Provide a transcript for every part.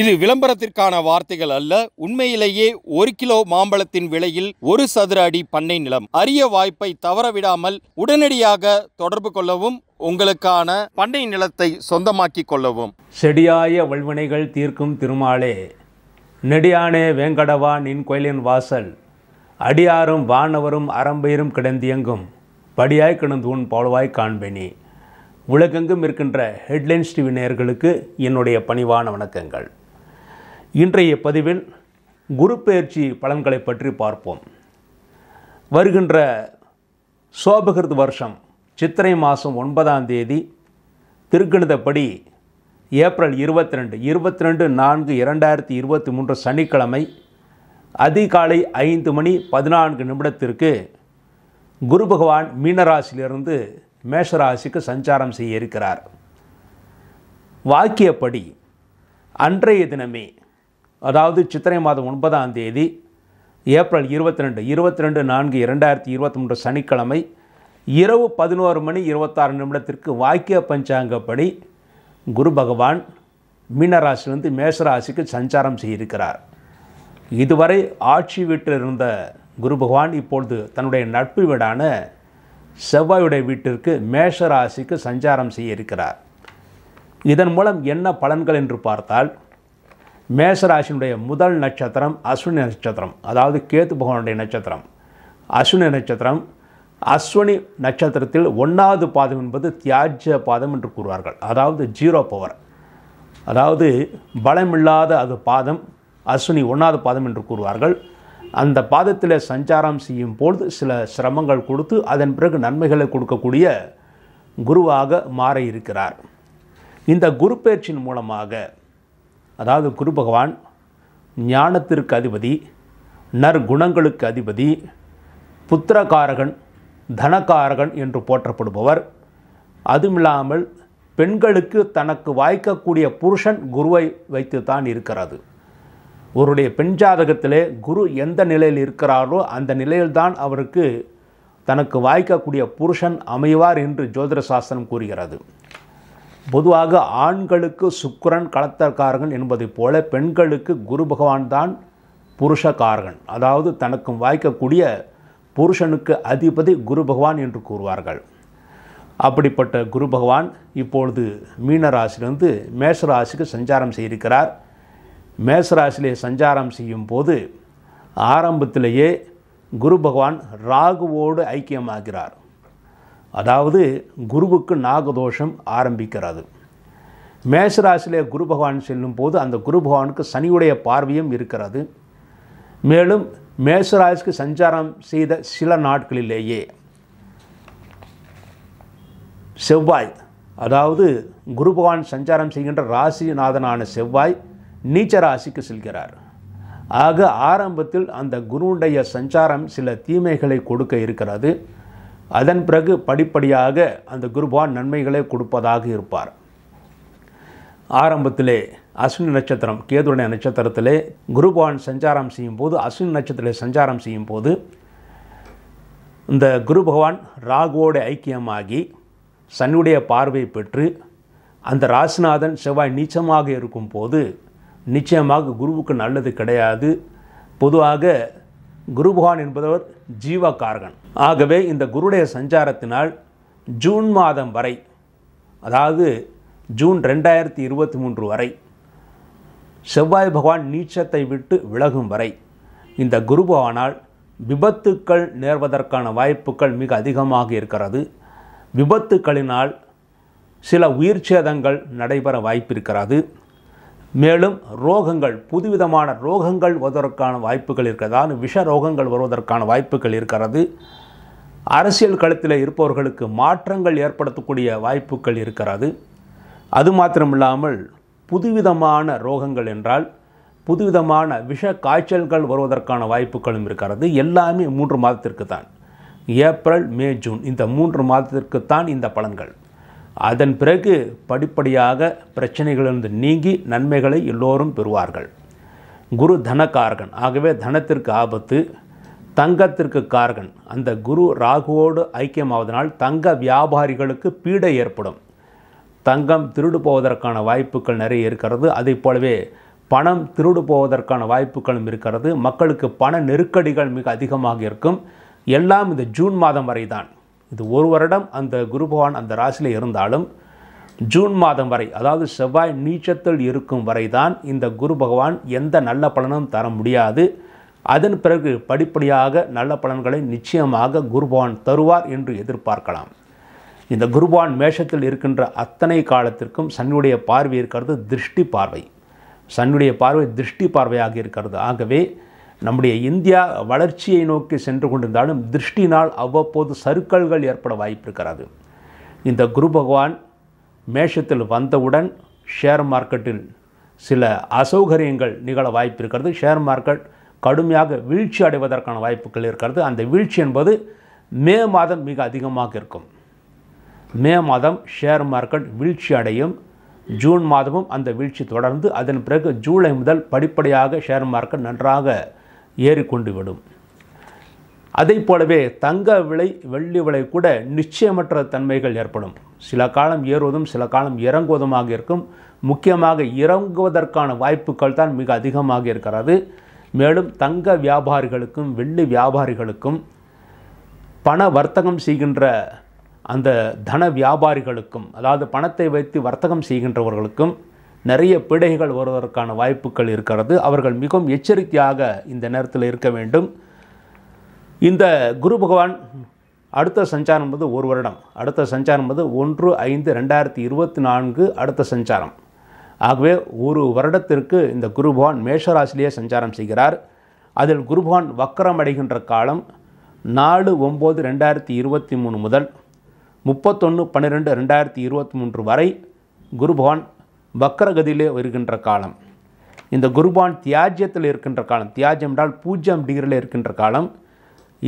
இது விளம்பரத்திற்கான வார்த்தைகள் அல்ல உண்மையிலேயே ஒரு கிலோ மாம்பழத்தின் விலையில் ஒரு சதுர அடி பண்ணை நிலம் அரிய வாய்ப்பை தவறவிடாமல் உடனடியாக தொடர்பு கொள்ளவும் உங்களுக்கான பண்ணை நிலத்தை சொந்தமாக்கி கொள்ளவும் செடியாய வல்வினைகள் தீர்க்கும் திருமாலே நெடியானே வேங்கடவா நின் கோயிலின் வாசல் அடியாரும் வானவரும் அறம்பயிரும் கிடந்தியங்கும் படியாய் கிடந்தூன் பால்வாய் காண்பெனி உலகெங்கும் இருக்கின்ற ஹெட்லைன்ஸ் டிவி நேயர்களுக்கு என்னுடைய பணிவான வணக்கங்கள் இன்றைய பதிவில் குரு பயிற்சி பலன்களை பற்றி பார்ப்போம் வருகின்ற சோபகிருத் வருஷம் சித்திரை மாதம் ஒன்பதாம் தேதி திருக்கணிதப்படி ஏப்ரல் இருபத்தி ரெண்டு இருபத்தி ரெண்டு நான்கு இரண்டாயிரத்தி இருபத்தி மூன்று சனிக்கிழமை அதிகாலை ஐந்து மணி பதினான்கு நிமிடத்திற்கு குரு பகவான் மீனராசியிலிருந்து மேஷராசிக்கு சஞ்சாரம் செய்ய இருக்கிறார் வாக்கியப்படி அன்றைய தினமே அதாவது சித்திரை மாதம் ஒன்பதாம் தேதி ஏப்ரல் இருபத்தி ரெண்டு இருபத்தி ரெண்டு நான்கு இரண்டாயிரத்தி இருபத்தி மூன்று சனிக்கிழமை இரவு பதினோரு மணி இருபத்தாறு நிமிடத்திற்கு வாக்கிய பஞ்சாங்கப்படி குரு பகவான் மீனராசிலிருந்து மேசராசிக்கு சஞ்சாரம் செய்திருக்கிறார் இதுவரை ஆட்சி வீட்டில் இருந்த குரு பகவான் இப்பொழுது தன்னுடைய நட்பு வீடான செவ்வாயுடைய வீட்டிற்கு மேஷராசிக்கு சஞ்சாரம் செய்ய இருக்கிறார் இதன் மூலம் என்ன பலன்கள் என்று பார்த்தால் மேசராசினுடைய முதல் நட்சத்திரம் அஸ்வினி நட்சத்திரம் அதாவது கேத்து பகவானுடைய நட்சத்திரம் அஸ்வினி நட்சத்திரம் அஸ்வினி நட்சத்திரத்தில் ஒன்றாவது பாதம் என்பது தியாஜ்ய பாதம் என்று கூறுவார்கள் அதாவது ஜீரோ பவர் அதாவது பலமில்லாத அது பாதம் அஸ்வினி ஒன்றாவது பாதம் என்று கூறுவார்கள் அந்த பாதத்தில் சஞ்சாரம் செய்யும் பொழுது சில சிரமங்கள் கொடுத்து அதன் பிறகு நன்மைகளை கொடுக்கக்கூடிய குருவாக மாற இருக்கிறார் இந்த குரு பயிற்சியின் மூலமாக அதாவது குரு பகவான் ஞானத்திற்கு அதிபதி நற்குணங்களுக்கு அதிபதி புத்திரகாரகன் தனக்காரகன் என்று போற்றப்படுபவர் அதுமில்லாமல் பெண்களுக்கு தனக்கு வாய்க்கக்கூடிய புருஷன் குருவை வைத்து தான் இருக்கிறது ஒருடைய பெண் ஜாதகத்திலே குரு எந்த நிலையில் இருக்கிறாரோ அந்த நிலையில்தான் அவருக்கு தனக்கு வாய்க்கக்கூடிய புருஷன் அமைவார் என்று ஜோதிட சாஸ்திரம் கூறுகிறது பொதுவாக ஆண்களுக்கு சுக்கரன் களத்தற்காரகன் என்பதைப் போல பெண்களுக்கு குரு பகவான் தான் புருஷகாரகன் அதாவது தனக்கும் வாய்க்கக்கூடிய புருஷனுக்கு அதிபதி குரு பகவான் என்று கூறுவார்கள் அப்படிப்பட்ட குரு பகவான் இப்பொழுது மீனராசிலிருந்து மேசராசிக்கு சஞ்சாரம் செய்திருக்கிறார் மேசராசிலே சஞ்சாரம் செய்யும் போது ஆரம்பத்திலேயே குரு பகவான் ராகுவோடு ஐக்கியமாகிறார் அதாவது குருவுக்கு நாகதோஷம் ஆரம்பிக்கிறது மேஷராசிலே குரு பகவான் செல்லும் போது அந்த குரு பகவானுக்கு சனியுடைய பார்வையும் இருக்கிறது மேலும் மேஷராசிக்கு சஞ்சாரம் செய்த சில நாட்களிலேயே செவ்வாய் அதாவது குரு பகவான் சஞ்சாரம் செய்கின்ற ராசிநாதனான செவ்வாய் நீச்ச ராசிக்கு செல்கிறார் ஆக ஆரம்பத்தில் அந்த குருவுடைய சஞ்சாரம் சில தீமைகளை கொடுக்க இருக்கிறது அதன் பிறகு படிப்படியாக அந்த குருபான் நன்மைகளை கொடுப்பதாக இருப்பார் ஆரம்பத்திலே அஸ்வினி நட்சத்திரம் கேதுடைய நட்சத்திரத்திலே குருபான் சஞ்சாரம் செய்யும் போது அஸ்வினி நட்சத்திரத்தில் சஞ்சாரம் செய்யும் போது இந்த குரு பகவான் ராகுவோடு ஐக்கியமாகி சனியுடைய பார்வை பெற்று அந்த ராசிநாதன் செவ்வாய் நீச்சமாக இருக்கும் போது நிச்சயமாக குருவுக்கு நல்லது கிடையாது பொதுவாக குரு பகவான் என்பவர் ஜீவகாரகன் ஆகவே இந்த குருடைய சஞ்சாரத்தினால் ஜூன் மாதம் வரை அதாவது ஜூன் ரெண்டாயிரத்தி இருபத்தி மூன்று வரை செவ்வாய் பகவான் நீச்சத்தை விட்டு விலகும் வரை இந்த குரு பகவானால் விபத்துக்கள் நேர்வதற்கான வாய்ப்புகள் மிக அதிகமாக இருக்கிறது விபத்துக்களினால் சில உயிர் சேதங்கள் நடைபெற வாய்ப்பிருக்கிறது மேலும் ரோகங்கள் புதுவிதமான ரோகங்கள் வருவதற்கான வாய்ப்புகள் இருக்கிறதான விஷ ரோகங்கள் வருவதற்கான வாய்ப்புகள் இருக்கிறது அரசியல் களத்தில் இருப்பவர்களுக்கு மாற்றங்கள் ஏற்படுத்தக்கூடிய வாய்ப்புகள் இருக்கிறது அது மாத்திரமில்லாமல் புதுவிதமான ரோகங்கள் என்றால் புதுவிதமான விஷ காய்ச்சல்கள் வருவதற்கான வாய்ப்புகளும் இருக்கிறது எல்லாமே மூன்று மாதத்திற்கு தான் ஏப்ரல் மே ஜூன் இந்த மூன்று மாதத்திற்கு தான் இந்த பலன்கள் அதன் பிறகு படிப்படியாக பிரச்சனைகளிலிருந்து நீங்கி நன்மைகளை எல்லோரும் பெறுவார்கள் குரு தனக்கார்கன் ஆகவே தனத்திற்கு ஆபத்து தங்கத்திற்கு கார்கன் அந்த குரு ராகுவோடு ஐக்கியமாவதனால் தங்க வியாபாரிகளுக்கு பீடை ஏற்படும் தங்கம் திருடு போவதற்கான வாய்ப்புகள் நிறைய இருக்கிறது அதை போலவே பணம் திருடு போவதற்கான வாய்ப்புகளும் இருக்கிறது மக்களுக்கு பண நெருக்கடிகள் மிக அதிகமாக இருக்கும் எல்லாம் இந்த ஜூன் மாதம் வரை தான் இது ஒரு வருடம் அந்த குரு பகவான் அந்த ராசியில் இருந்தாலும் ஜூன் மாதம் வரை அதாவது செவ்வாய் நீச்சத்தில் இருக்கும் வரை தான் இந்த குரு பகவான் எந்த நல்ல பலனும் தர முடியாது அதன் பிறகு படிப்படியாக நல்ல பலன்களை நிச்சயமாக குரு பகவான் தருவார் என்று எதிர்பார்க்கலாம் இந்த குருபவான் மேஷத்தில் இருக்கின்ற அத்தனை காலத்திற்கும் சன்னுடைய பார்வை இருக்கிறது திருஷ்டி பார்வை சன்னுடைய பார்வை திருஷ்டி பார்வையாக இருக்கிறது ஆகவே நம்முடைய இந்தியா வளர்ச்சியை நோக்கி சென்று கொண்டிருந்தாலும் திருஷ்டினால் அவ்வப்போது சருக்கல்கள் ஏற்பட வாய்ப்பு இருக்கிறது இந்த குரு பகவான் மேஷத்தில் வந்தவுடன் ஷேர் மார்க்கெட்டில் சில அசௌகரியங்கள் நிகழ வாய்ப்பு இருக்கிறது ஷேர் மார்க்கெட் கடுமையாக வீழ்ச்சி அடைவதற்கான வாய்ப்புகள் இருக்கிறது அந்த வீழ்ச்சி என்பது மே மாதம் மிக அதிகமாக இருக்கும் மே மாதம் ஷேர் மார்க்கெட் வீழ்ச்சி அடையும் ஜூன் மாதமும் அந்த வீழ்ச்சி தொடர்ந்து அதன் பிறகு ஜூலை முதல் படிப்படியாக ஷேர் மார்க்கெட் நன்றாக ஏறிக்கொண்டு விடும் அதை போலவே தங்க விலை வெள்ளி விலை கூட நிச்சயமற்ற தன்மைகள் ஏற்படும் சில காலம் ஏறுவதும் சில காலம் இறங்குவதுமாக இருக்கும் முக்கியமாக இறங்குவதற்கான வாய்ப்புகள் தான் மிக அதிகமாக இருக்கிறது மேலும் தங்க வியாபாரிகளுக்கும் வெள்ளி வியாபாரிகளுக்கும் பண வர்த்தகம் செய்கின்ற அந்த தன வியாபாரிகளுக்கும் அதாவது பணத்தை வைத்து வர்த்தகம் செய்கின்றவர்களுக்கும் நிறைய பிழைகள் வருவதற்கான வாய்ப்புகள் இருக்கிறது அவர்கள் மிகவும் எச்சரிக்கையாக இந்த நேரத்தில் இருக்க வேண்டும் இந்த குரு பகவான் அடுத்த சஞ்சாரம் என்பது ஒரு வருடம் அடுத்த சஞ்சாரம் என்பது ஒன்று ஐந்து ரெண்டாயிரத்தி இருபத்தி நான்கு அடுத்த சஞ்சாரம் ஆகவே ஒரு வருடத்திற்கு இந்த குரு பகவான் மேஷராசிலேயே சஞ்சாரம் செய்கிறார் அதில் குரு பகவான் வக்கரம் அடைகின்ற காலம் நாலு ஒம்பது ரெண்டாயிரத்தி இருபத்தி மூணு முதல் முப்பத்தொன்று பன்னிரெண்டு ரெண்டாயிரத்தி இருபத்தி மூன்று வரை குரு பகவான் வக்கரகதியிலே இருக்கின்ற காலம் இந்த குருபான் தியாஜ்யத்தில் இருக்கின்ற காலம் தியாஜ்யம் என்றால் பூஜ்யம் டிகிரியில் இருக்கின்ற காலம்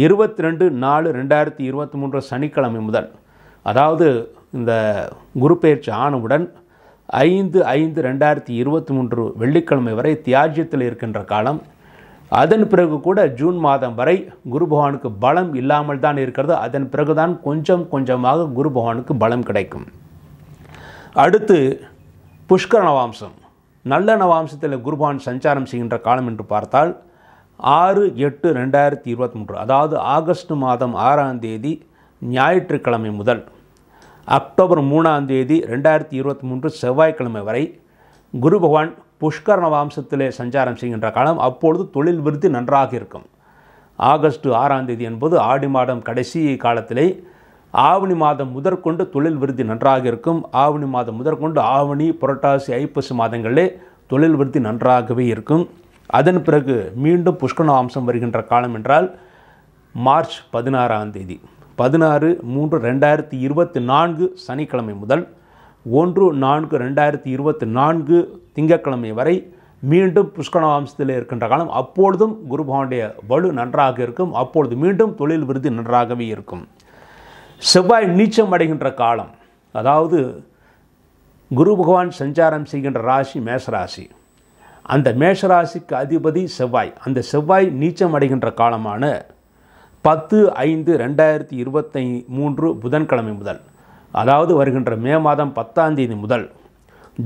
இருபத்தி ரெண்டு நாலு ரெண்டாயிரத்தி இருபத்தி மூன்று சனிக்கிழமை முதல் அதாவது இந்த குரு பயிற்சி ஆனவுடன் ஐந்து ஐந்து ரெண்டாயிரத்தி இருபத்தி மூன்று வெள்ளிக்கிழமை வரை தியாஜ்யத்தில் இருக்கின்ற காலம் அதன் பிறகு கூட ஜூன் மாதம் வரை குரு பகவானுக்கு பலம் இல்லாமல் தான் இருக்கிறது அதன் பிறகுதான் கொஞ்சம் கொஞ்சமாக குரு பகவானுக்கு பலம் கிடைக்கும் அடுத்து புஷ்கர நவாம்சம் நல்ல நவாம்சத்தில் குருபான் சஞ்சாரம் செய்கின்ற காலம் என்று பார்த்தால் ஆறு எட்டு ரெண்டாயிரத்தி இருபத்தி மூன்று அதாவது ஆகஸ்ட் மாதம் ஆறாம் தேதி ஞாயிற்றுக்கிழமை முதல் அக்டோபர் மூணாம் தேதி ரெண்டாயிரத்தி இருபத்தி மூன்று செவ்வாய்க்கிழமை வரை குரு பகவான் புஷ்கர நவாம்சத்திலே சஞ்சாரம் செய்கின்ற காலம் அப்பொழுது தொழில் விருத்தி நன்றாக இருக்கும் ஆகஸ்ட் ஆறாம் தேதி என்பது ஆடி மாதம் கடைசி காலத்திலே ஆவணி மாதம் முதற்கொண்டு தொழில் விருத்தி நன்றாக இருக்கும் ஆவணி மாதம் முதற்கொண்டு ஆவணி புரட்டாசி ஐப்பசி மாதங்களே தொழில் விருத்தி நன்றாகவே இருக்கும் அதன் பிறகு மீண்டும் புஷ்கண அம்சம் வருகின்ற காலம் என்றால் மார்ச் பதினாறாம் தேதி பதினாறு மூன்று ரெண்டாயிரத்தி இருபத்தி நான்கு சனிக்கிழமை முதல் ஒன்று நான்கு ரெண்டாயிரத்தி இருபத்தி நான்கு திங்கட்கிழமை வரை மீண்டும் புஷ்கண வம்சத்தில் இருக்கின்ற காலம் அப்பொழுதும் குரு பகவானுடைய வலு நன்றாக இருக்கும் அப்பொழுது மீண்டும் தொழில் விருதி நன்றாகவே இருக்கும் செவ்வாய் நீச்சம் அடைகின்ற காலம் அதாவது குரு பகவான் சஞ்சாரம் செய்கின்ற ராசி மேஷராசி அந்த மேஷராசிக்கு அதிபதி செவ்வாய் அந்த செவ்வாய் நீச்சம் அடைகின்ற காலமான பத்து ஐந்து ரெண்டாயிரத்தி இருபத்தை மூன்று புதன்கிழமை முதல் அதாவது வருகின்ற மே மாதம் பத்தாம் தேதி முதல்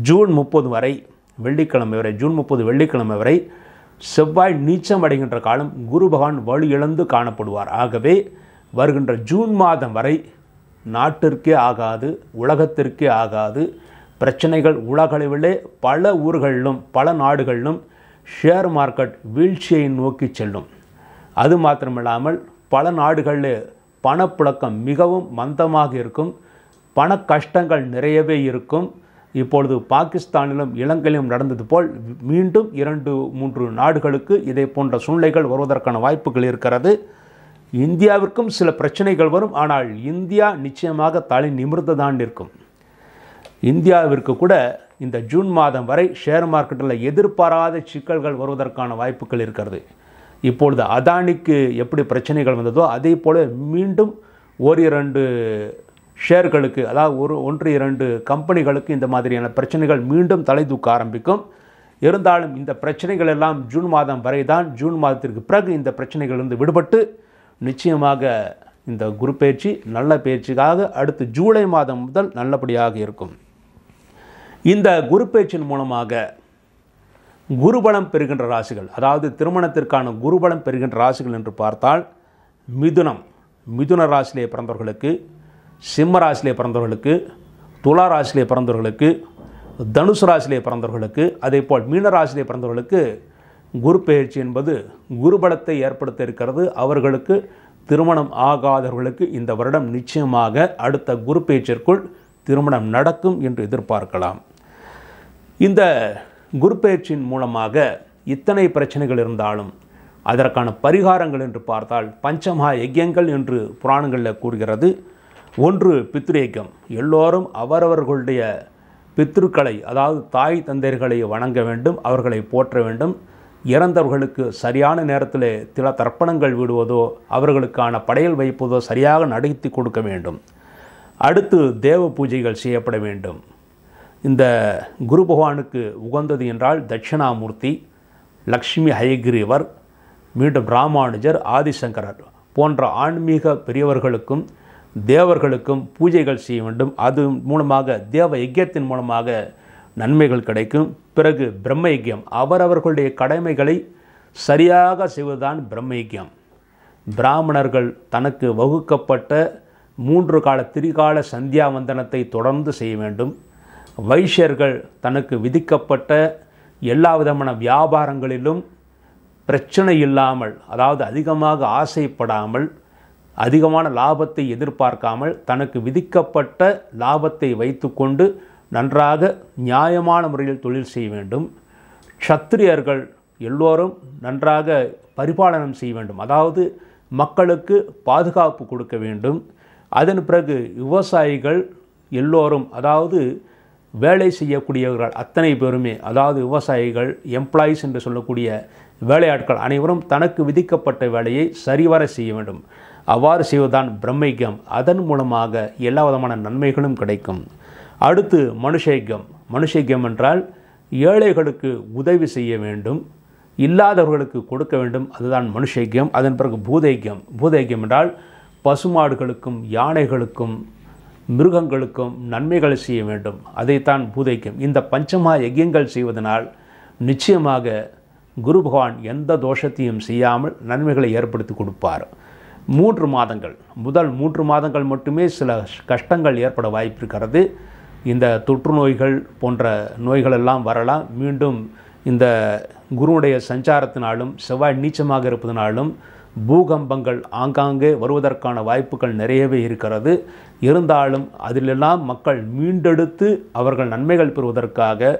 ஜூன் முப்பது வரை வெள்ளிக்கிழமை வரை ஜூன் முப்பது வெள்ளிக்கிழமை வரை செவ்வாய் நீச்சம் அடைகின்ற காலம் குரு பகவான் வலு இழந்து காணப்படுவார் ஆகவே வருகின்ற ஜூன் மாதம் வரை நாட்டிற்கே ஆகாது உலகத்திற்கே ஆகாது பிரச்சனைகள் உலகளவிலே பல ஊர்களிலும் பல நாடுகளிலும் ஷேர் மார்க்கெட் வீழ்ச்சியை நோக்கி செல்லும் அது மாத்திரமில்லாமல் பல நாடுகளில் பணப்புழக்கம் மிகவும் மந்தமாக இருக்கும் பண கஷ்டங்கள் நிறையவே இருக்கும் இப்பொழுது பாகிஸ்தானிலும் இலங்கையிலும் நடந்தது போல் மீண்டும் இரண்டு மூன்று நாடுகளுக்கு இதே போன்ற சூழ்நிலைகள் வருவதற்கான வாய்ப்புகள் இருக்கிறது இந்தியாவிற்கும் சில பிரச்சனைகள் வரும் ஆனால் இந்தியா நிச்சயமாக தலை நிமிர்ந்து தான் நிற்கும் இந்தியாவிற்கு கூட இந்த ஜூன் மாதம் வரை ஷேர் மார்க்கெட்டில் எதிர்பாராத சிக்கல்கள் வருவதற்கான வாய்ப்புகள் இருக்கிறது இப்பொழுது அதானிக்கு எப்படி பிரச்சனைகள் வந்ததோ அதே போல் மீண்டும் ஒரு இரண்டு ஷேர்களுக்கு அதாவது ஒரு ஒன்று இரண்டு கம்பெனிகளுக்கு இந்த மாதிரியான பிரச்சனைகள் மீண்டும் தலை தூக்க ஆரம்பிக்கும் இருந்தாலும் இந்த பிரச்சனைகள் எல்லாம் ஜூன் மாதம் வரை தான் ஜூன் மாதத்திற்கு பிறகு இந்த பிரச்சனைகள் வந்து விடுபட்டு நிச்சயமாக இந்த குரு பயிற்சி நல்ல பயிற்சிக்காக அடுத்து ஜூலை மாதம் முதல் நல்லபடியாக இருக்கும் இந்த குரு பயிற்சியின் மூலமாக குருபலம் பெறுகின்ற ராசிகள் அதாவது திருமணத்திற்கான குருபலம் பெறுகின்ற ராசிகள் என்று பார்த்தால் மிதுனம் மிதுன ராசிலே பிறந்தவர்களுக்கு சிம்ம ராசிலே பிறந்தவர்களுக்கு துலா ராசிலே பிறந்தவர்களுக்கு தனுசு ராசிலே பிறந்தவர்களுக்கு அதே போல் மீன ராசிலே பிறந்தவர்களுக்கு குரு பயிற்சி என்பது குருபலத்தை ஏற்படுத்த இருக்கிறது அவர்களுக்கு திருமணம் ஆகாதவர்களுக்கு இந்த வருடம் நிச்சயமாக அடுத்த குரு பயிற்சிற்குள் திருமணம் நடக்கும் என்று எதிர்பார்க்கலாம் இந்த குரு பயிற்சியின் மூலமாக இத்தனை பிரச்சனைகள் இருந்தாலும் அதற்கான பரிகாரங்கள் என்று பார்த்தால் பஞ்சமா யஜ்யங்கள் என்று புராணங்களில் கூறுகிறது ஒன்று பித்ருயக்கம் எல்லோரும் அவரவர்களுடைய பித்ருக்களை அதாவது தாய் தந்தையர்களை வணங்க வேண்டும் அவர்களை போற்ற வேண்டும் இறந்தவர்களுக்கு சரியான நேரத்தில் தில தர்ப்பணங்கள் விடுவதோ அவர்களுக்கான படையல் வைப்பதோ சரியாக நடத்தி கொடுக்க வேண்டும் அடுத்து தேவ பூஜைகள் செய்யப்பட வேண்டும் இந்த குரு பகவானுக்கு உகந்தது என்றால் தட்சிணாமூர்த்தி லக்ஷ்மி ஹயகிரீவர் மீண்டும் ராமானுஜர் ஆதிசங்கரர் போன்ற ஆன்மீக பெரியவர்களுக்கும் தேவர்களுக்கும் பூஜைகள் செய்ய வேண்டும் அது மூலமாக தேவ யஜ்யத்தின் மூலமாக நன்மைகள் கிடைக்கும் பிறகு பிரம்மயக்கியம் அவரவர்களுடைய கடமைகளை சரியாக செய்வதுதான் பிரம்மயக்கியம் பிராமணர்கள் தனக்கு வகுக்கப்பட்ட மூன்று கால திரிகால சந்தியாவந்தனத்தை தொடர்ந்து செய்ய வேண்டும் வைஷ்யர்கள் தனக்கு விதிக்கப்பட்ட எல்லா விதமான வியாபாரங்களிலும் பிரச்சனை இல்லாமல் அதாவது அதிகமாக ஆசைப்படாமல் அதிகமான லாபத்தை எதிர்பார்க்காமல் தனக்கு விதிக்கப்பட்ட லாபத்தை வைத்துக்கொண்டு நன்றாக நியாயமான முறையில் தொழில் செய்ய வேண்டும் சத்திரியர்கள் எல்லோரும் நன்றாக பரிபாலனம் செய்ய வேண்டும் அதாவது மக்களுக்கு பாதுகாப்பு கொடுக்க வேண்டும் அதன் பிறகு விவசாயிகள் எல்லோரும் அதாவது வேலை செய்யக்கூடியவர்கள் அத்தனை பேருமே அதாவது விவசாயிகள் எம்ப்ளாயீஸ் என்று சொல்லக்கூடிய வேலையாட்கள் அனைவரும் தனக்கு விதிக்கப்பட்ட வேலையை சரிவர செய்ய வேண்டும் அவ்வாறு செய்வதுதான் பிரம்மைக்கம் அதன் மூலமாக எல்லா விதமான நன்மைகளும் கிடைக்கும் அடுத்து மனுஷைக்கம் மனுஷைக்கம் என்றால் ஏழைகளுக்கு உதவி செய்ய வேண்டும் இல்லாதவர்களுக்கு கொடுக்க வேண்டும் அதுதான் மனுஷைக்கியம் அதன் பிறகு பூதைக்கியம் பூதைக்கியம் என்றால் பசுமாடுகளுக்கும் யானைகளுக்கும் மிருகங்களுக்கும் நன்மைகளை செய்ய வேண்டும் அதைத்தான் பூதைக்கியம் இந்த பஞ்சமா யஜ்யங்கள் செய்வதனால் நிச்சயமாக குரு பகவான் எந்த தோஷத்தையும் செய்யாமல் நன்மைகளை ஏற்படுத்தி கொடுப்பார் மூன்று மாதங்கள் முதல் மூன்று மாதங்கள் மட்டுமே சில கஷ்டங்கள் ஏற்பட வாய்ப்பு இருக்கிறது இந்த தொற்று நோய்கள் போன்ற நோய்களெல்லாம் வரலாம் மீண்டும் இந்த குருவுடைய சஞ்சாரத்தினாலும் செவ்வாய் நீச்சமாக இருப்பதனாலும் பூகம்பங்கள் ஆங்காங்கே வருவதற்கான வாய்ப்புகள் நிறையவே இருக்கிறது இருந்தாலும் அதிலெல்லாம் மக்கள் மீண்டெடுத்து அவர்கள் நன்மைகள் பெறுவதற்காக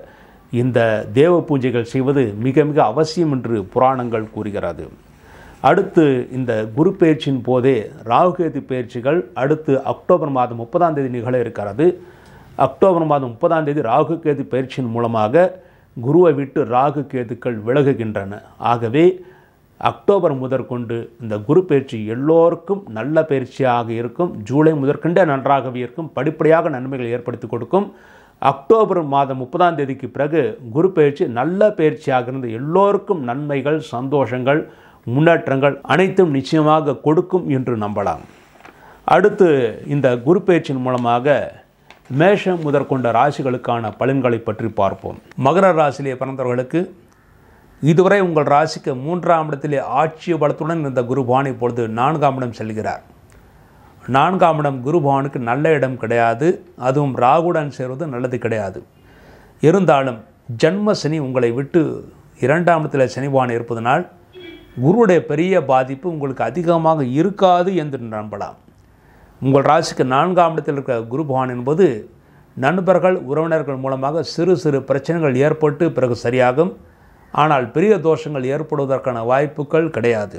இந்த தேவ பூஜைகள் செய்வது மிக மிக அவசியம் என்று புராணங்கள் கூறுகிறது அடுத்து இந்த குரு பயிற்சியின் போதே ராகுகேது பயிற்சிகள் அடுத்து அக்டோபர் மாதம் முப்பதாம் தேதி நிகழ இருக்கிறது அக்டோபர் மாதம் முப்பதாம் தேதி ராகு கேது பயிற்சியின் மூலமாக குருவை விட்டு ராகு கேதுக்கள் விலகுகின்றன ஆகவே அக்டோபர் முதற்கொண்டு இந்த குரு பயிற்சி எல்லோருக்கும் நல்ல பயிற்சியாக இருக்கும் ஜூலை முதற்கண்டே நன்றாகவே இருக்கும் படிப்படியாக நன்மைகள் ஏற்படுத்தி கொடுக்கும் அக்டோபர் மாதம் முப்பதாம் தேதிக்கு பிறகு குரு பயிற்சி நல்ல பயிற்சியாக இருந்த எல்லோருக்கும் நன்மைகள் சந்தோஷங்கள் முன்னேற்றங்கள் அனைத்தும் நிச்சயமாக கொடுக்கும் என்று நம்பலாம் அடுத்து இந்த குரு பயிற்சியின் மூலமாக மேஷம் முதற்கொண்ட ராசிகளுக்கான பலன்களை பற்றி பார்ப்போம் மகர ராசியிலே பிறந்தவர்களுக்கு இதுவரை உங்கள் ராசிக்கு மூன்றாம் இடத்திலே ஆட்சி பலத்துடன் இருந்த குருபான் இப்பொழுது நான்காம் இடம் செல்கிறார் நான்காம் இடம் குருபானுக்கு நல்ல இடம் கிடையாது அதுவும் ராகுடன் சேர்வது நல்லது கிடையாது இருந்தாலும் ஜென்ம சனி உங்களை விட்டு இரண்டாம் இடத்தில் சனிபான் இருப்பதனால் குருவுடைய பெரிய பாதிப்பு உங்களுக்கு அதிகமாக இருக்காது என்று நம்பலாம் உங்கள் ராசிக்கு நான்காம் இடத்தில் இருக்கிற குரு பகவான் என்பது நண்பர்கள் உறவினர்கள் மூலமாக சிறு சிறு பிரச்சனைகள் ஏற்பட்டு பிறகு சரியாகும் ஆனால் பெரிய தோஷங்கள் ஏற்படுவதற்கான வாய்ப்புகள் கிடையாது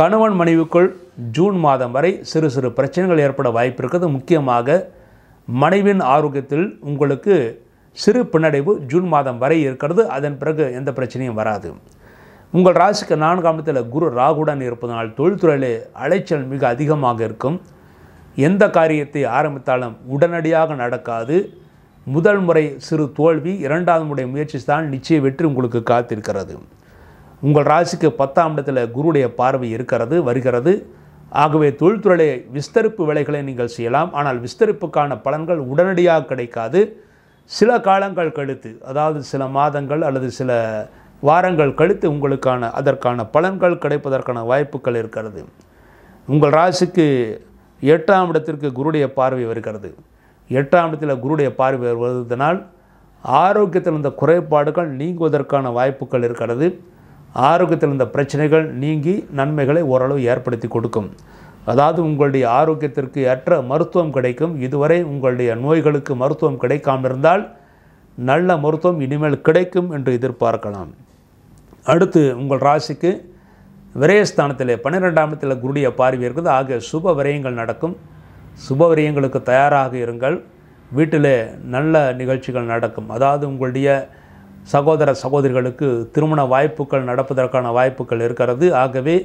கணவன் மனைவிக்குள் ஜூன் மாதம் வரை சிறு சிறு பிரச்சனைகள் ஏற்பட வாய்ப்பு இருக்கிறது முக்கியமாக மனைவின் ஆரோக்கியத்தில் உங்களுக்கு சிறு பின்னடைவு ஜூன் மாதம் வரை இருக்கிறது அதன் பிறகு எந்த பிரச்சனையும் வராது உங்கள் ராசிக்கு நான்காம் இடத்தில் குரு ராகுடன் இருப்பதனால் தொழில்துறையிலே அலைச்சல் மிக அதிகமாக இருக்கும் எந்த காரியத்தை ஆரம்பித்தாலும் உடனடியாக நடக்காது முதல் முறை சிறு தோல்வி இரண்டாவது முறை முயற்சி தான் நிச்சய வெற்றி உங்களுக்கு காத்திருக்கிறது உங்கள் ராசிக்கு பத்தாம் இடத்தில் குருடைய பார்வை இருக்கிறது வருகிறது ஆகவே தொழில்துறையிலே விஸ்தரிப்பு வேலைகளை நீங்கள் செய்யலாம் ஆனால் விஸ்தரிப்புக்கான பலன்கள் உடனடியாக கிடைக்காது சில காலங்கள் கழித்து அதாவது சில மாதங்கள் அல்லது சில வாரங்கள் கழித்து உங்களுக்கான அதற்கான பலன்கள் கிடைப்பதற்கான வாய்ப்புகள் இருக்கிறது உங்கள் ராசிக்கு எட்டாம் இடத்திற்கு குருடைய பார்வை வருகிறது எட்டாம் இடத்தில் குருடைய பார்வை வருவதனால் ஆரோக்கியத்தில் இருந்த குறைபாடுகள் நீங்குவதற்கான வாய்ப்புகள் இருக்கிறது ஆரோக்கியத்தில் இருந்த பிரச்சனைகள் நீங்கி நன்மைகளை ஓரளவு ஏற்படுத்தி கொடுக்கும் அதாவது உங்களுடைய ஆரோக்கியத்திற்கு ஏற்ற மருத்துவம் கிடைக்கும் இதுவரை உங்களுடைய நோய்களுக்கு மருத்துவம் கிடைக்காமல் இருந்தால் நல்ல மருத்துவம் இனிமேல் கிடைக்கும் என்று எதிர்பார்க்கலாம் அடுத்து உங்கள் ராசிக்கு விரயஸ்தானத்தில் பன்னிரெண்டாம் இடத்தில் குருடைய பார்வை இருக்குது ஆக சுப விரயங்கள் நடக்கும் சுப விரயங்களுக்கு தயாராக இருங்கள் வீட்டில் நல்ல நிகழ்ச்சிகள் நடக்கும் அதாவது உங்களுடைய சகோதர சகோதரிகளுக்கு திருமண வாய்ப்புகள் நடப்பதற்கான வாய்ப்புகள் இருக்கிறது ஆகவே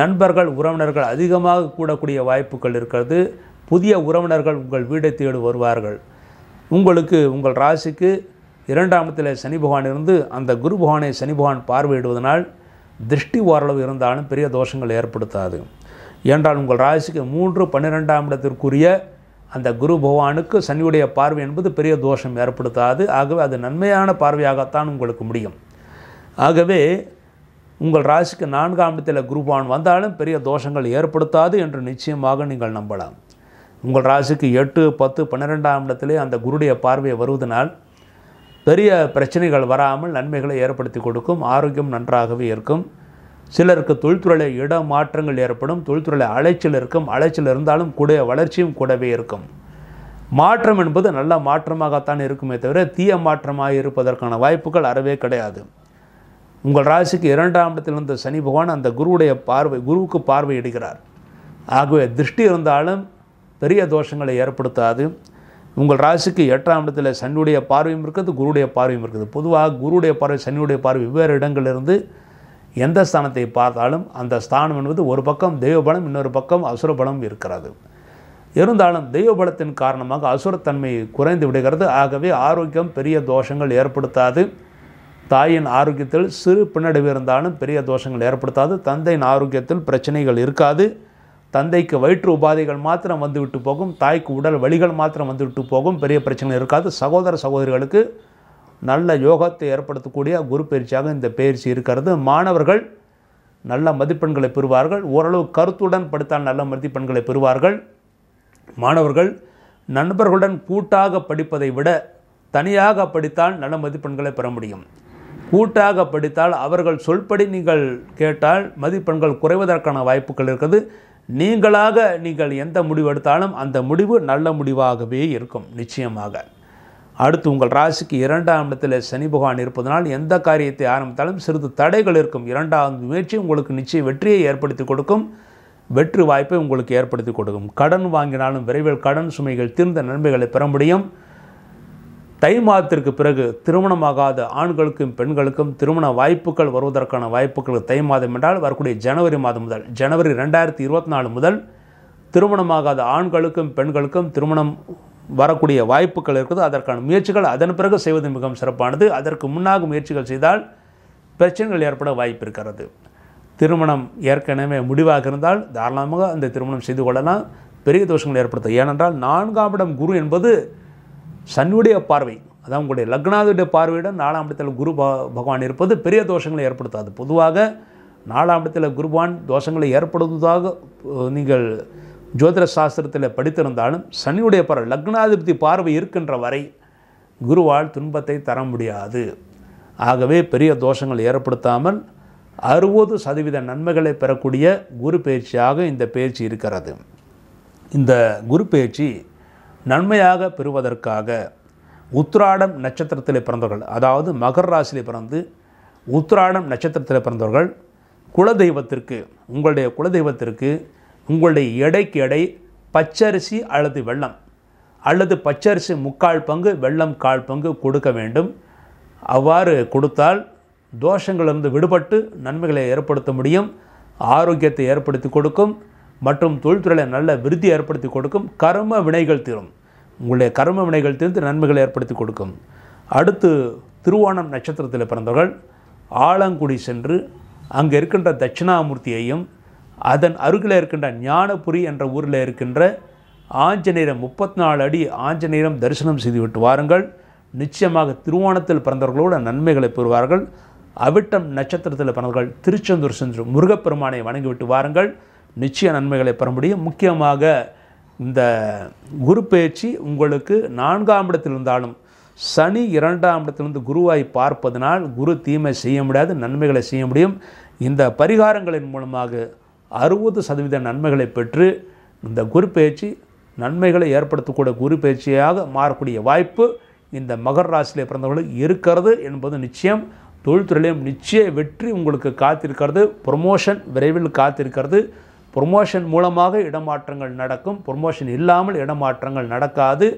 நண்பர்கள் உறவினர்கள் அதிகமாக கூடக்கூடிய வாய்ப்புகள் இருக்கிறது புதிய உறவினர்கள் உங்கள் வீடை தேடி வருவார்கள் உங்களுக்கு உங்கள் ராசிக்கு இரண்டாம் இடத்தில் சனி பகவான் இருந்து அந்த குரு பகவானை சனி பகவான் பார்வையிடுவதனால் திருஷ்டி ஓரளவு இருந்தாலும் பெரிய தோஷங்கள் ஏற்படுத்தாது என்றால் உங்கள் ராசிக்கு மூன்று பன்னிரெண்டாம் இடத்திற்குரிய அந்த குரு பகவானுக்கு சனியுடைய பார்வை என்பது பெரிய தோஷம் ஏற்படுத்தாது ஆகவே அது நன்மையான பார்வையாகத்தான் உங்களுக்கு முடியும் ஆகவே உங்கள் ராசிக்கு நான்காம் இடத்தில் குருபான் வந்தாலும் பெரிய தோஷங்கள் ஏற்படுத்தாது என்று நிச்சயமாக நீங்கள் நம்பலாம் உங்கள் ராசிக்கு எட்டு பத்து பன்னிரெண்டாம் இடத்திலே அந்த குருடைய பார்வையை வருவதனால் பெரிய பிரச்சனைகள் வராமல் நன்மைகளை ஏற்படுத்தி கொடுக்கும் ஆரோக்கியம் நன்றாகவே இருக்கும் சிலருக்கு இட இடமாற்றங்கள் ஏற்படும் தொழில்துறையில் அலைச்சல் இருக்கும் அலைச்சல் இருந்தாலும் கூடிய வளர்ச்சியும் கூடவே இருக்கும் மாற்றம் என்பது நல்ல மாற்றமாகத்தான் இருக்குமே தவிர தீய மாற்றமாக இருப்பதற்கான வாய்ப்புகள் அறவே கிடையாது உங்கள் ராசிக்கு இரண்டாம் இடத்தில் இருந்த சனி பகவான் அந்த குருவுடைய பார்வை குருவுக்கு பார்வையிடுகிறார் ஆகவே திருஷ்டி இருந்தாலும் பெரிய தோஷங்களை ஏற்படுத்தாது உங்கள் ராசிக்கு எட்டாம் இடத்துல சனியுடைய பார்வையும் இருக்குது குருடைய பார்வையும் இருக்குது பொதுவாக குருடைய பார்வை சனியுடைய பார்வை வெவ்வேறு இடங்களிலிருந்து எந்த ஸ்தானத்தை பார்த்தாலும் அந்த ஸ்தானம் என்பது ஒரு பக்கம் தெய்வபலம் இன்னொரு பக்கம் அசுரபலம் இருக்கிறது இருந்தாலும் தெய்வபலத்தின் காரணமாக அசுரத்தன்மை குறைந்து விடுகிறது ஆகவே ஆரோக்கியம் பெரிய தோஷங்கள் ஏற்படுத்தாது தாயின் ஆரோக்கியத்தில் சிறு பின்னடைவு இருந்தாலும் பெரிய தோஷங்கள் ஏற்படுத்தாது தந்தையின் ஆரோக்கியத்தில் பிரச்சனைகள் இருக்காது தந்தைக்கு வயிற்று உபாதைகள் மாத்திரம் வந்துவிட்டு போகும் தாய்க்கு உடல் வழிகள் மாத்திரம் வந்துவிட்டு போகும் பெரிய பிரச்சனை இருக்காது சகோதர சகோதரிகளுக்கு நல்ல யோகத்தை ஏற்படுத்தக்கூடிய குரு பயிற்சியாக இந்த பயிற்சி இருக்கிறது மாணவர்கள் நல்ல மதிப்பெண்களை பெறுவார்கள் ஓரளவு கருத்துடன் படித்தால் நல்ல மதிப்பெண்களை பெறுவார்கள் மாணவர்கள் நண்பர்களுடன் கூட்டாக படிப்பதை விட தனியாக படித்தால் நல்ல மதிப்பெண்களை பெற முடியும் கூட்டாக படித்தால் அவர்கள் சொல்படி நீங்கள் கேட்டால் மதிப்பெண்கள் குறைவதற்கான வாய்ப்புகள் இருக்குது நீங்களாக நீங்கள் எந்த முடிவு எடுத்தாலும் அந்த முடிவு நல்ல முடிவாகவே இருக்கும் நிச்சயமாக அடுத்து உங்கள் ராசிக்கு இரண்டாம் இடத்தில் சனி பகவான் இருப்பதனால் எந்த காரியத்தை ஆரம்பித்தாலும் சிறிது தடைகள் இருக்கும் இரண்டாவது முயற்சி உங்களுக்கு நிச்சய வெற்றியை ஏற்படுத்தி கொடுக்கும் வெற்றி வாய்ப்பை உங்களுக்கு ஏற்படுத்தி கொடுக்கும் கடன் வாங்கினாலும் விரைவில் கடன் சுமைகள் தீர்ந்த நன்மைகளை பெற முடியும் தை மாதத்திற்கு பிறகு திருமணமாகாத ஆண்களுக்கும் பெண்களுக்கும் திருமண வாய்ப்புகள் வருவதற்கான வாய்ப்புகள் தை மாதம் என்றால் வரக்கூடிய ஜனவரி மாதம் முதல் ஜனவரி ரெண்டாயிரத்தி இருபத்தி நாலு முதல் திருமணமாகாத ஆண்களுக்கும் பெண்களுக்கும் திருமணம் வரக்கூடிய வாய்ப்புகள் இருக்குது அதற்கான முயற்சிகள் அதன் பிறகு செய்வது மிகவும் சிறப்பானது அதற்கு முன்னாக முயற்சிகள் செய்தால் பிரச்சனைகள் ஏற்பட வாய்ப்பு இருக்கிறது திருமணம் ஏற்கனவே முடிவாக இருந்தால் தாராளமாக அந்த திருமணம் செய்து கொள்ளலாம் பெரிய தோஷங்கள் ஏற்படுத்தும் ஏனென்றால் நான்காம் இடம் குரு என்பது சனியுடைய பார்வை அதான் உங்களுடைய லக்னாதியுடைய பார்வையுடன் நாலாம் இடத்தில் குரு பகவான் இருப்பது பெரிய தோஷங்களை ஏற்படுத்தாது பொதுவாக நாலாம் இடத்தில் குருவான் தோஷங்களை ஏற்படுத்துவதாக நீங்கள் ஜோதிட சாஸ்திரத்தில் படித்திருந்தாலும் சனியுடைய பார்வை லக்னாதிபதி பார்வை இருக்கின்ற வரை குருவால் துன்பத்தை தர முடியாது ஆகவே பெரிய தோஷங்கள் ஏற்படுத்தாமல் அறுபது சதவீத நன்மைகளை பெறக்கூடிய குரு பயிற்சியாக இந்த பயிற்சி இருக்கிறது இந்த குரு பயிற்சி நன்மையாக பெறுவதற்காக உத்ராடம் நட்சத்திரத்தில் பிறந்தவர்கள் அதாவது மகர ராசியில் பிறந்து உத்ராடம் நட்சத்திரத்தில் பிறந்தவர்கள் குலதெய்வத்திற்கு உங்களுடைய குலதெய்வத்திற்கு உங்களுடைய எடைக்கு எடை பச்சரிசி அல்லது வெள்ளம் அல்லது பச்சரிசி முக்கால் பங்கு வெள்ளம் கால் பங்கு கொடுக்க வேண்டும் அவ்வாறு கொடுத்தால் தோஷங்களிலிருந்து விடுபட்டு நன்மைகளை ஏற்படுத்த முடியும் ஆரோக்கியத்தை ஏற்படுத்தி கொடுக்கும் மற்றும் தொழில்துறையில் நல்ல விருத்தி ஏற்படுத்தி கொடுக்கும் கர்ம வினைகள் தீரும் உங்களுடைய கர்ம வினைகள் தீர்ந்து நன்மைகளை ஏற்படுத்தி கொடுக்கும் அடுத்து திருவோணம் நட்சத்திரத்தில் பிறந்தவர்கள் ஆலங்குடி சென்று அங்கே இருக்கின்ற தட்சிணாமூர்த்தியையும் அதன் அருகில் இருக்கின்ற ஞானபுரி என்ற ஊரில் இருக்கின்ற ஆஞ்சநேயரம் முப்பத்தி நாலு அடி ஆஞ்சநேயரம் தரிசனம் செய்துவிட்டு வாருங்கள் நிச்சயமாக திருவோணத்தில் பிறந்தவர்களோட நன்மைகளை பெறுவார்கள் அவிட்டம் நட்சத்திரத்தில் பிறந்தவர்கள் திருச்செந்தூர் சென்று முருகப்பெருமானை வணங்கிவிட்டு வாருங்கள் நிச்சய நன்மைகளை பெற முடியும் முக்கியமாக இந்த குரு பயிற்சி உங்களுக்கு நான்காம் இடத்தில் இருந்தாலும் சனி இரண்டாம் இடத்திலிருந்து குருவாய் பார்ப்பதனால் குரு தீமை செய்ய முடியாது நன்மைகளை செய்ய முடியும் இந்த பரிகாரங்களின் மூலமாக அறுபது சதவீத நன்மைகளை பெற்று இந்த குரு பயிற்சி நன்மைகளை ஏற்படுத்தக்கூடிய குரு பயிற்சியாக மாறக்கூடிய வாய்ப்பு இந்த மகர் ராசியிலே பிறந்தவர்களுக்கு இருக்கிறது என்பது நிச்சயம் தொழில்துறையிலும் நிச்சய வெற்றி உங்களுக்கு காத்திருக்கிறது ப்ரொமோஷன் விரைவில் காத்திருக்கிறது ப்ரொமோஷன் மூலமாக இடமாற்றங்கள் நடக்கும் ப்ரொமோஷன் இல்லாமல் இடமாற்றங்கள் நடக்காது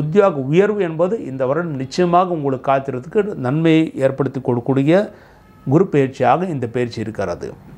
உத்தியோக உயர்வு என்பது இந்த வருடம் நிச்சயமாக உங்களுக்கு காத்திரத்துக்கு நன்மையை ஏற்படுத்தி கொடுக்கக்கூடிய குரு பயிற்சியாக இந்த பயிற்சி இருக்கிறது